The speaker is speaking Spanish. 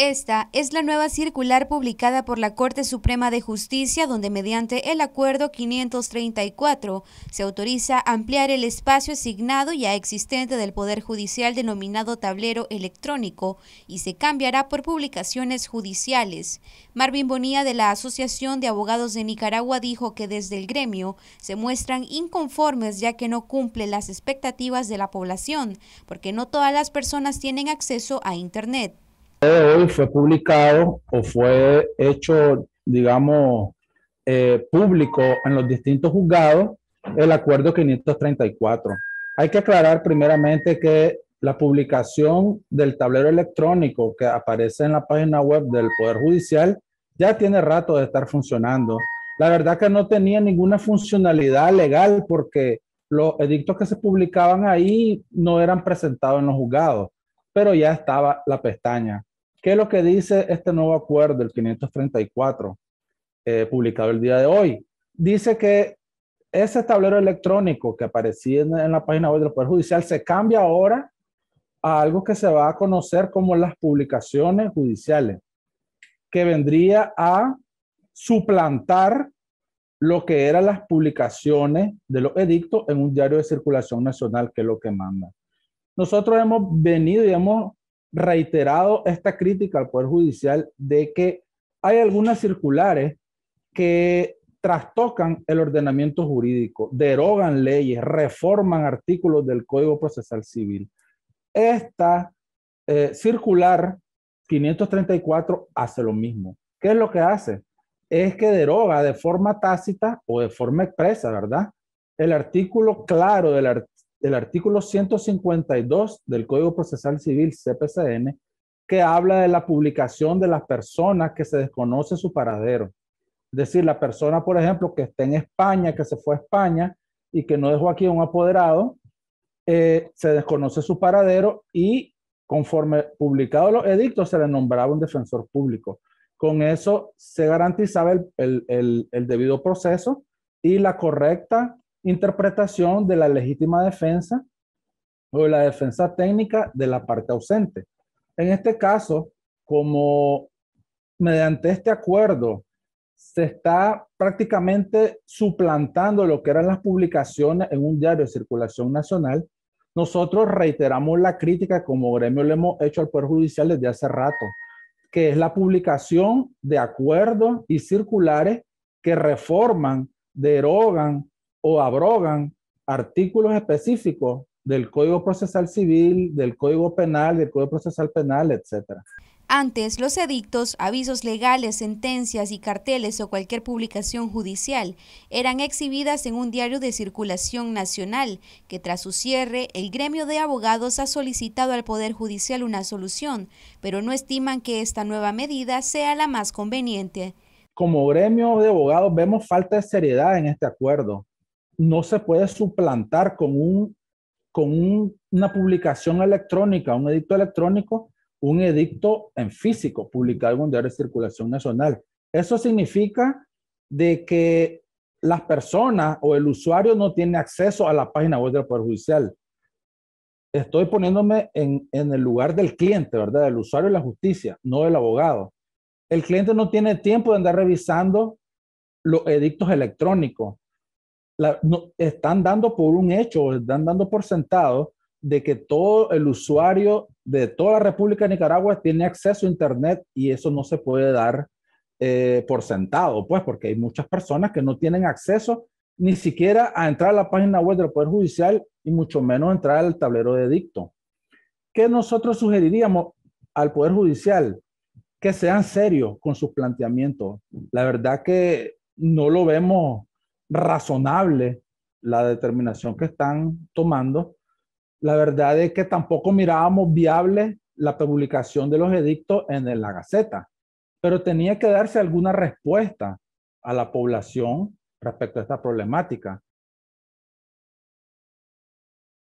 Esta es la nueva circular publicada por la Corte Suprema de Justicia, donde mediante el Acuerdo 534 se autoriza ampliar el espacio asignado ya existente del Poder Judicial denominado tablero electrónico y se cambiará por publicaciones judiciales. Marvin Bonilla de la Asociación de Abogados de Nicaragua dijo que desde el gremio se muestran inconformes ya que no cumple las expectativas de la población, porque no todas las personas tienen acceso a Internet hoy fue publicado o fue hecho, digamos, eh, público en los distintos juzgados el acuerdo 534. Hay que aclarar primeramente que la publicación del tablero electrónico que aparece en la página web del Poder Judicial ya tiene rato de estar funcionando. La verdad que no tenía ninguna funcionalidad legal porque los edictos que se publicaban ahí no eran presentados en los juzgados, pero ya estaba la pestaña. ¿Qué es lo que dice este nuevo acuerdo, el 534, eh, publicado el día de hoy? Dice que ese tablero electrónico que aparecía en, en la página web del Poder Judicial se cambia ahora a algo que se va a conocer como las publicaciones judiciales, que vendría a suplantar lo que eran las publicaciones de los edictos en un diario de circulación nacional, que es lo que manda. Nosotros hemos venido y hemos reiterado esta crítica al Poder Judicial de que hay algunas circulares que trastocan el ordenamiento jurídico, derogan leyes, reforman artículos del Código Procesal Civil. Esta eh, circular 534 hace lo mismo. ¿Qué es lo que hace? Es que deroga de forma tácita o de forma expresa, ¿verdad? El artículo claro del, artículo. El artículo 152 del Código Procesal Civil CPCN, que habla de la publicación de las personas que se desconoce su paradero. Es decir, la persona, por ejemplo, que está en España, que se fue a España y que no dejó aquí un apoderado, eh, se desconoce su paradero y conforme publicado los edictos se le nombraba un defensor público. Con eso se garantizaba el debido proceso y la correcta interpretación de la legítima defensa o de la defensa técnica de la parte ausente. En este caso, como mediante este acuerdo se está prácticamente suplantando lo que eran las publicaciones en un diario de circulación nacional, nosotros reiteramos la crítica como gremio le hemos hecho al Poder Judicial desde hace rato, que es la publicación de acuerdos y circulares que reforman, derogan o abrogan artículos específicos del Código Procesal Civil, del Código Penal, del Código Procesal Penal, etc. Antes, los edictos, avisos legales, sentencias y carteles o cualquier publicación judicial eran exhibidas en un diario de circulación nacional, que tras su cierre, el gremio de abogados ha solicitado al Poder Judicial una solución, pero no estiman que esta nueva medida sea la más conveniente. Como gremio de abogados vemos falta de seriedad en este acuerdo no se puede suplantar con, un, con una publicación electrónica, un edicto electrónico, un edicto en físico publicado en un diario de circulación nacional. Eso significa de que las personas o el usuario no tiene acceso a la página web del Poder Judicial. Estoy poniéndome en, en el lugar del cliente, ¿verdad? Del usuario de la justicia, no del abogado. El cliente no tiene tiempo de andar revisando los edictos electrónicos están dando por un hecho, están dando por sentado de que todo el usuario de toda la República de Nicaragua tiene acceso a Internet y eso no se puede dar eh, por sentado, pues, porque hay muchas personas que no tienen acceso ni siquiera a entrar a la página web del Poder Judicial y mucho menos entrar al tablero de dicto. ¿Qué nosotros sugeriríamos al Poder Judicial? Que sean serios con sus planteamientos. La verdad que no lo vemos razonable la determinación que están tomando. La verdad es que tampoco mirábamos viable la publicación de los edictos en la Gaceta, pero tenía que darse alguna respuesta a la población respecto a esta problemática.